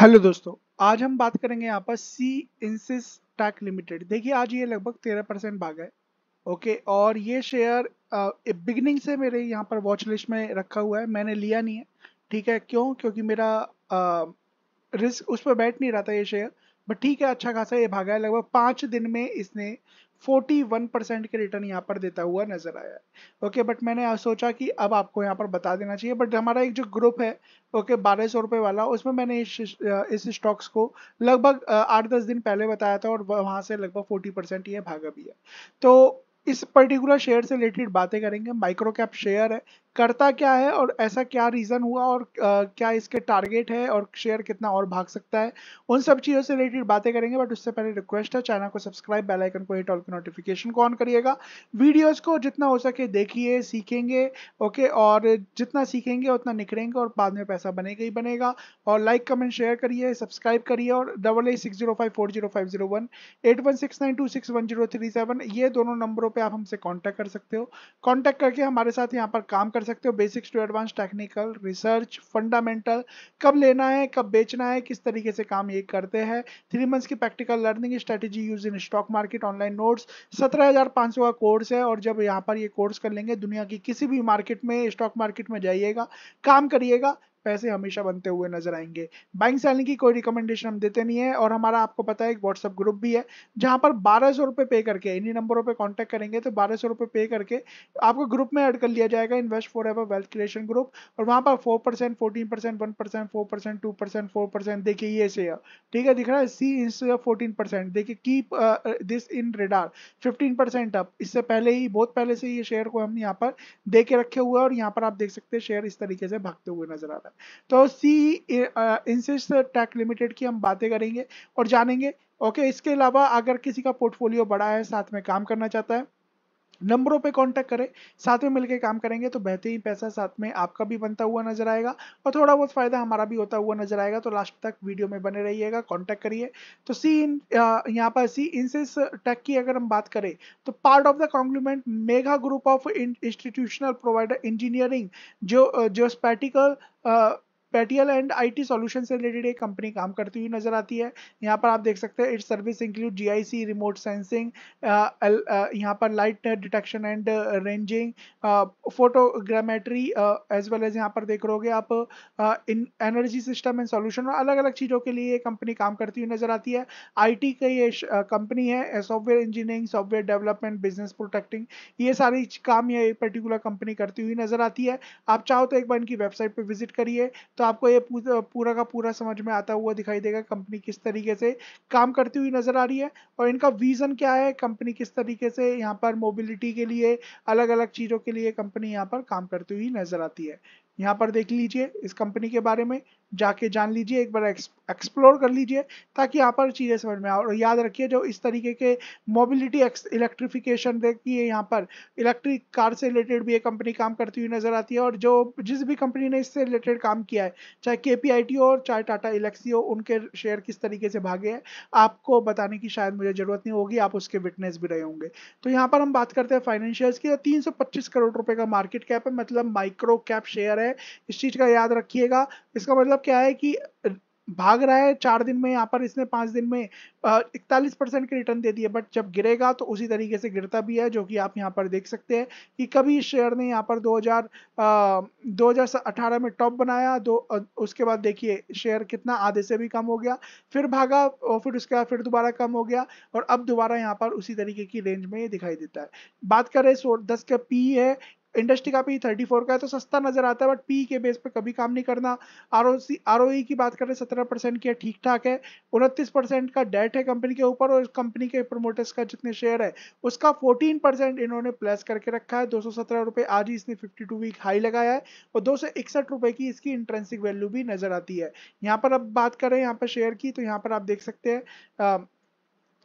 hello दोस्तों आज हम बात करेंगे यहाँ पर सी इंसिस टैक लिमिटेड देखिए आज ये लगभग तेरह परसेंट भाग है ओके और ये शेयर बिगनिंग से मेरे यहाँ पर वॉच लिस्ट में रखा हुआ है मैंने लिया नहीं है ठीक है क्यों क्योंकि मेरा आ, रिस्क उस पर बैठ नहीं रहा था ये शेयर बट ठीक है अच्छा खासा ये भागा है लगभग पांच दिन में इसने 41 परसेंट के रिटर्न यहाँ पर देता हुआ नजर आया है ओके बट मैंने सोचा कि अब आपको यहाँ पर बता देना चाहिए बट हमारा एक जो ग्रुप है ओके बारह सौ रुपये वाला उसमें मैंने इस इस स्टॉक्स को लगभग आठ दस दिन पहले बताया था और वहाँ से लगभग 40 परसेंट ये भागा भी है तो इस पर्टिकुलर शेयर से रिलेटेड बातें करेंगे माइक्रो कैप शेयर है करता क्या है और ऐसा क्या रीज़न हुआ और आ, क्या इसके टारगेट है और शेयर कितना और भाग सकता है उन सब चीज़ों से रिलेटेड बातें करेंगे बट उससे पहले रिक्वेस्ट है चैनल को सब्सक्राइब बेल आइकन को हिट ऑल के नोटिफिकेशन को ऑन करिएगा वीडियोस को जितना हो सके देखिए सीखेंगे ओके और जितना सीखेंगे उतना निखरेंगे और बाद में पैसा बनेगा ही बनेगा और लाइक कमेंट शेयर करिए सब्सक्राइब करिए और double eight six zero five four zero five zero one eight one six nine two six one zero three seven ये दोनों नंबरों पर आप हमसे कॉन्टैक्ट कर सकते हो कॉन्टैक्ट करके हमारे साथ यहाँ पर काम कर सकते हो basics to advance technical research fundamental कब लेना है कब बेचना है किस तरीके से काम ये करते हैं थ्री मंथ्स की practical learning strategy use in stock market online notes सत्रह का कोर्स है और जब यहाँ पर ये कोर्स कर लेंगे दुनिया की किसी भी मार्केट में स्टॉक मार्केट में जाइएगा काम करिएगा पैसे हमेशा बनते हुए नजर आएंगे बैंक सेलिंग की कोई रिकमेंडेशन हम देते नहीं है और हमारा आपको पता है एक व्हाट्सअप ग्रुप भी है जहां पर बारह सौ रुपये पे करके इन्हीं नंबरों पर कॉन्टैक्ट करेंगे तो बारह सौ रुपये पे करके आपको ग्रुप में ऐड कर लिया जाएगा invest forever wealth creation group और वहां पर four percent fourteen percent one percent four percent two percent four percent देखिए ये शेयर ठीक है दिख रहा है सी इंस फोर्टीन परसेंट देखिए keep this in radar fifteen percent up इससे पहले ही बहुत पहले से ये शेयर को हम यहाँ पर दे के रखे हुए और यहाँ पर आप देख सकते हैं शेयर इस तरीके से भागते हुए नजर आ रहा है है तो सी इंसिस टेक लिमिटेड की हम बातें करेंगे और जानेंगे ओके इसके अलावा अगर किसी का पोर्टफोलियो बड़ा है साथ में काम करना चाहता है नंबरों पे कांटेक्ट करें साथ में मिलकर काम करेंगे तो बेहतरीन पैसा साथ में आपका भी बनता हुआ नजर आएगा और थोड़ा बहुत फायदा हमारा भी होता हुआ नजर आएगा तो लास्ट तक वीडियो में बने रहिएगा कॉन्टैक्ट करिए तो सी इन यहाँ पर सी इंसेस टेक की अगर हम बात करें तो part of the complement mega group of institutional provider engineering जो जो spatial PTL and IT solution से रिलेटेड एक कंपनी काम करती हुई नजर आती है यहाँ पर आप देख सकते हैं its service include GIC remote sensing यहाँ पर light detection and ranging photogrammetry as well as यहाँ पर देख रहे आप in energy system and solution और अलग अलग चीज़ों के लिए ये कंपनी काम करती हुई नजर आती है टी का ये कंपनी uh, है software engineering software development business protecting ये सारी काम ये पर्टिकुलर कंपनी करती हुई नजर आती है आप चाहो तो एक बार इनकी वेबसाइट पर विजिट करिए तो आपको ये पूरा का पूरा समझ में आता हुआ दिखाई देगा कंपनी किस तरीके से काम करती हुई नज़र आ रही है और इनका विज़न क्या है कंपनी किस तरीके से यहाँ पर मोबिलिटी के लिए अलग अलग चीज़ों के लिए कंपनी यहाँ पर काम करती हुई नज़र आती है यहाँ पर देख लीजिए इस कंपनी के बारे में जाके जान लीजिए एक बार एक्सप्लोर कर लीजिए ताकि यहाँ पर चीज़ें समझ में आओ और याद रखिए जो इस तरीके के मोबिलिटी इलेक्ट्रिफिकेशन देखिए यहाँ पर इलेक्ट्रिक कार से रिलेटेड भी ये कंपनी काम करती हुई नज़र आती है और जो जिस भी कंपनी ने इससे रिलेटेड काम किया है चाहे के हो और चाहे टाटा इलेक्सी हो उनके शेयर किस तरीके से भागे हैं आपको बताने की शायद मुझे ज़रूरत नहीं होगी आप उसके विटनेस भी रहे होंगे तो यहाँ पर हम बात करते हैं फाइनेंशियल्स की तीन करोड़ रुपये का मार्केट कैप है मतलब माइक्रो कैप शेयर है इस चीज़ का याद रखिएगा इसका मतलब क्या है कि भाग रहा है चार दिन में यहाँ पर इसने पांच दिन में इकतालीस परसेंट के रिटर्न दे दिए बट जब गिरेगा तो उसी तरीके से गिरता भी है जो कि आप यहाँ पर देख सकते हैं कि कभी इस शेयर ने यहाँ पर 2000 2018 में टॉप बनाया दो उसके बाद देखिए शेयर कितना आधे से भी कम हो गया फिर भागा और फिर उसके बाद फिर दोबारा कम हो गया और अब दोबारा यहाँ पर उसी तरीके की रेंज में दिखाई देता है बात करें सो दस का पी है इंडस्ट्री का पी थर्टी फोर का है तो सस्ता नजर आता है बट पी के बेस पे कभी काम नहीं करना R O C R O ई की बात करें सत्रह परसेंट की है ठीक ठाक है उनतीस परसेंट का डेट है कंपनी के ऊपर और कंपनी के प्रमोटर्स का जितने शेयर है उसका फोर्टीन परसेंट इन्होंने प्लस करके रखा है दो सौ सत्रह रुपये आज ही इसने फिफ्टी टू वीक हाई लगाया है और दो सौ इकसठ रुपये की इसकी इंट्रेंसिक वैल्यू भी नजर आती है यहाँ पर अब बात करें यहाँ पर शेयर की तो यहाँ पर आप देख सकते हैं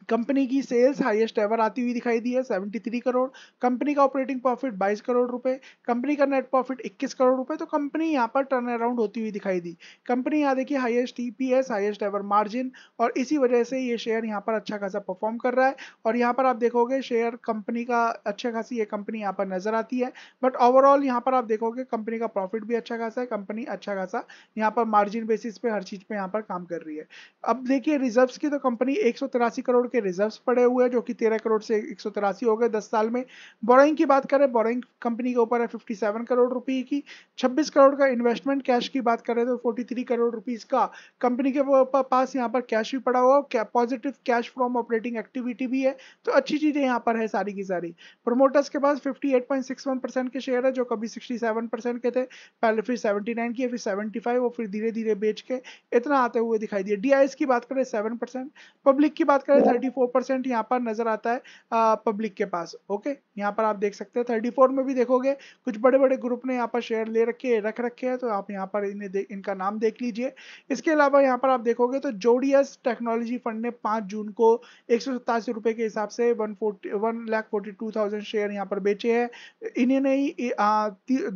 कंपनी की सेल्स हाईएस्ट एवर आती हुई दिखाई दी है 73 करोड़ कंपनी का ऑपरेटिंग प्रॉफिट 22 करोड़ रुपए कंपनी का नेट प्रॉफिट 21 करोड़ रुपए तो कंपनी यहाँ पर टर्न अराउंड होती हुई दिखाई दी कंपनी यहाँ देखिए highest EPS highest ever margin और इसी वजह से ये शेयर यहाँ पर अच्छा खासा परफॉर्म कर रहा है और यहाँ पर आप देखोगे शेयर कंपनी का अच्छा खासी ये कंपनी यहाँ पर नजर आती है बट ओवरऑल यहाँ पर आप देखोगे कंपनी का प्रॉफिट भी अच्छा खासा है कंपनी अच्छा खासा यहाँ पर मार्जिन बेसिस पे हर चीज पे यहाँ पर काम कर रही है अब देखिए रिजर्व की तो कंपनी एक करोड़ के रिजर्व पड़े हुए हैं जो कि तेरह करोड़ से एक सौ तिरासी हो गए दस साल में बोरइंग की बात करें बोरइंग कंपनी के ऊपर है फिफ्टी सेवन करोड़ रुपये की छब्बीस करोड़ का इन्वेस्टमेंट कैश की बात करें तो फोर्टी थ्री करोड़ रुपीज़ का कंपनी के पास यहाँ पर कैश भी पड़ा हुआ है positive cash from operating activity भी है तो अच्छी चीज़ें यहाँ पर है सारी की सारी प्रोमोटर्स के पास फिफ्टी परसेंट के शेयर है जो कभी सिक्सटी परसेंट के थे पहले फिर सेवेंटी नाइन किए फिर सेवेंटी फाइव और फिर धीरे धीरे बेच के इतना आते हुए दिखाई दिए डी की बात करें सेवन परसेंट पब्लिक की बात करें 34 परसेंट यहाँ पर नजर आता है पब्लिक के पास ओके यहाँ पर आप देख सकते हैं 34 में भी देखोगे कुछ बड़े बड़े ग्रुप ने यहाँ पर शेयर ले रखे रख रखे हैं तो आप यहाँ पर इन्हें इनका नाम देख लीजिए इसके अलावा यहाँ पर आप देखोगे तो जोडियस टेक्नोलॉजी फंड ने पांच जून को एक रुपए के हिसाब से वन फोर्टी शेयर यहाँ पर बेचे हैं इन्हें नहीं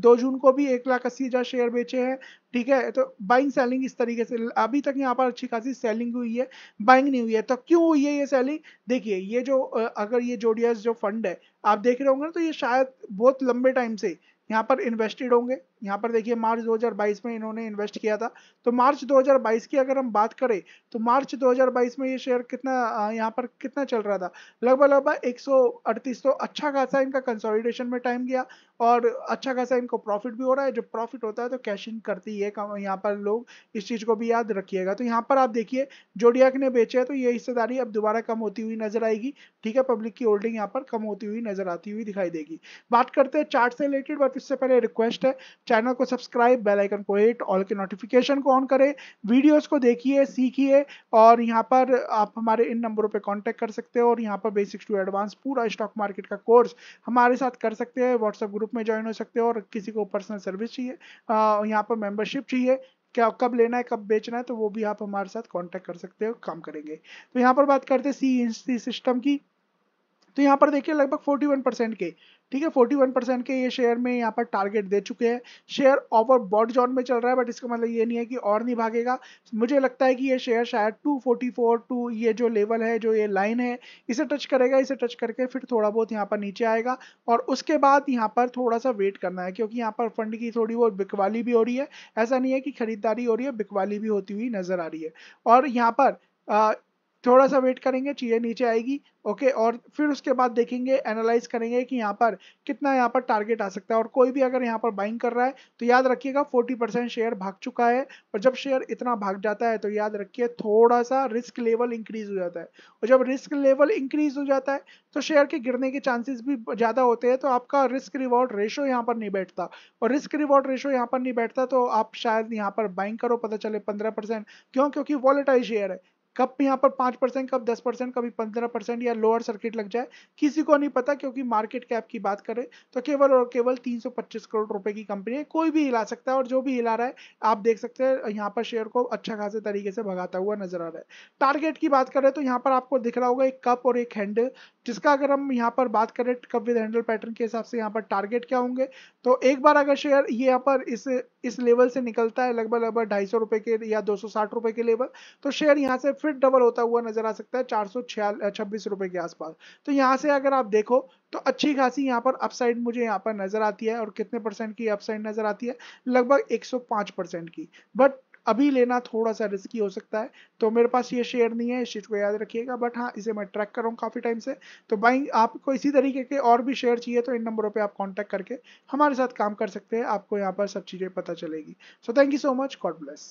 दो जून को भी एक शेयर बेचे हैं ठीक है तो बाइंग सेलिंग इस तरीके से अभी तक यहाँ पर अच्छी खासी सेलिंग हुई है बाइंग नहीं हुई है तो क्यों हुई है ये सेलिंग देखिए ये जो अगर ये जोडियस जो फंड है आप देख रहे होंगे ना तो ये शायद बहुत लंबे टाइम से यहाँ पर इन्वेस्टेड होंगे यहाँ पर देखिए मार्च 2022 में इन्होंने इन्वेस्ट किया था तो मार्च 2022 की अगर हम बात करें तो मार्च 2022 में ये शेयर कितना यहाँ पर कितना चल रहा था लगभग लगभग एक तो अच्छा खासा इनका कंसोलिडेशन में टाइम गया और अच्छा खासा इनको प्रॉफिट भी हो रहा है जब प्रॉफिट होता है तो कैश इन करती है यहाँ पर लोग इस चीज़ को भी याद रखिएगा तो यहाँ पर आप देखिए जोडियाक ने बेचे है तो ये हिस्सेदारी अब दोबारा कम होती हुई नजर आएगी ठीक है पब्लिक की होल्डिंग यहाँ पर कम होती हुई नजर आती हुई दिखाई देगी बात करते हैं चार्ट से रिलेटेड बट इससे पहले रिक्वेस्ट है चैनल को सब्सक्राइब बेलाइकन को हेट ऑल के नोटिफिकेशन को ऑन करें वीडियोज को देखिए सीखिए और यहाँ पर आप हमारे इन नंबरों पर कॉन्टैक्ट कर सकते हो और यहाँ पर बेसिक्स टू एडवांस पूरा स्टॉक मार्केट का कोर्स हमारे साथ कर सकते हैं व्हाट्सएप ग्रुप ग्रुप में ज्वाइन हो सकते हो और किसी को पर्सनल सर्विस चाहिए यहाँ पर मेंबरशिप चाहिए क्या कब लेना है कब बेचना है तो वो भी आप हमारे साथ कांटेक्ट कर सकते हो काम करेंगे तो यहाँ पर बात करते हैं सी सिस्टम की तो यहाँ पर देखिए लगभग 41 परसेंट के ठीक है 41 परसेंट के ये शेयर में यहाँ पर टारगेट दे चुके हैं शेयर ओवर बॉड जोन में चल रहा है बट इसका मतलब ये नहीं है कि और नहीं भागेगा मुझे लगता है कि ये शेयर शायद 244 टू ये जो लेवल है जो ये लाइन है इसे टच करेगा इसे टच करके फिर थोड़ा बहुत यहाँ पर नीचे आएगा और उसके बाद यहाँ पर थोड़ा सा वेट करना है क्योंकि यहाँ पर फंड की थोड़ी बहुत बिकवाली भी हो रही है ऐसा नहीं है कि खरीदारी हो रही है बिकवाली भी होती हुई नजर आ रही है और यहाँ पर थोड़ा सा वेट करेंगे चीज़ें नीचे आएगी ओके और फिर उसके बाद देखेंगे एनालाइज करेंगे कि यहाँ पर कितना यहाँ पर टारगेट आ सकता है और कोई भी अगर यहाँ पर बाइंग कर रहा है तो याद रखिएगा 40 परसेंट शेयर भाग चुका है और जब शेयर इतना भाग जाता है तो याद रखिए थोड़ा सा रिस्क लेवल इंक्रीज हो जाता है और जब रिस्क लेवल इंक्रीज हो जाता है तो शेयर के गिरने के चांसेस भी ज़्यादा होते हैं तो आपका रिस्क रिवॉर्ड रेशो यहाँ पर नहीं बैठता और रिस्क रिवॉर्ड रेशो यहाँ पर नहीं बैठता तो आप शायद यहाँ पर बाइंग करो पता चले पंद्रह क्यों क्योंकि वॉलेटाइल शेयर है कब यहाँ पर पांच परसेंट कब दस परसेंट कभी पंद्रह परसेंट या लोअर सर्किट लग जाए किसी को नहीं पता क्योंकि मार्केट कैप की बात करें तो केवल और केवल तीन सौ पच्चीस करोड़ रुपए की कंपनी है कोई भी हिला सकता है और जो भी हिला रहा है आप देख सकते हैं यहाँ पर शेयर को अच्छा खासे तरीके से भगाता हुआ नजर आ रहा है टारगेट की बात करें तो यहाँ पर आपको दिख रहा होगा एक कप और एक हैंडल जिसका अगर हम यहाँ पर बात करें कब विद हैंडल पैटर्न के हिसाब से यहाँ पर टारगेट क्या होंगे तो एक बार अगर शेयर ये यहाँ पर इस इस लेवल से निकलता है लगभग लगभग ढाई सौ रुपए के या दो सौ साठ रुपए के लेवल तो शेयर यहाँ से फिर डबल होता हुआ नजर आ सकता है चार सौ छब्बीस रुपए के आसपास तो यहाँ से अगर आप देखो तो अच्छी खासी यहाँ पर अपसाइड मुझे यहाँ पर नजर आती है और कितने परसेंट की अपसाइड नजर आती है लगभग एक सौ पाँच परसेंट की बट अभी लेना थोड़ा सा रिस्की हो सकता है तो मेरे पास ये शेयर नहीं है इस चीज़ को याद रखिएगा बट हाँ इसे मैं ट्रैक कर रहा हूँ काफ़ी टाइम से तो बाइंग आपको इसी तरीके के और भी शेयर चाहिए तो इन नंबरों पर आप कॉन्टैक्ट करके हमारे साथ काम कर सकते हैं आपको यहाँ पर सब चीज़ें पता चलेगी so thank you so much God bless